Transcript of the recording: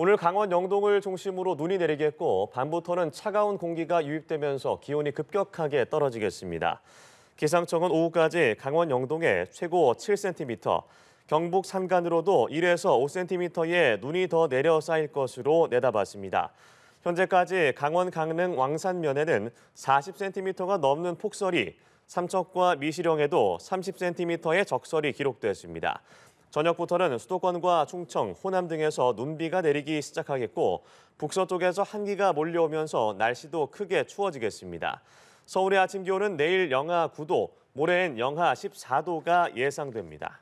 오늘 강원 영동을 중심으로 눈이 내리겠고 밤부터는 차가운 공기가 유입되면서 기온이 급격하게 떨어지겠습니다. 기상청은 오후까지 강원 영동에 최고 7cm, 경북 산간으로도 1에서 5cm의 눈이 더 내려 쌓일 것으로 내다봤습니다. 현재까지 강원 강릉 왕산면에는 40cm가 넘는 폭설이, 삼척과 미시령에도 30cm의 적설이 기록됐습니다. 저녁부터는 수도권과 충청, 호남 등에서 눈비가 내리기 시작하겠고 북서쪽에서 한기가 몰려오면서 날씨도 크게 추워지겠습니다. 서울의 아침 기온은 내일 영하 9도, 모레엔 영하 14도가 예상됩니다.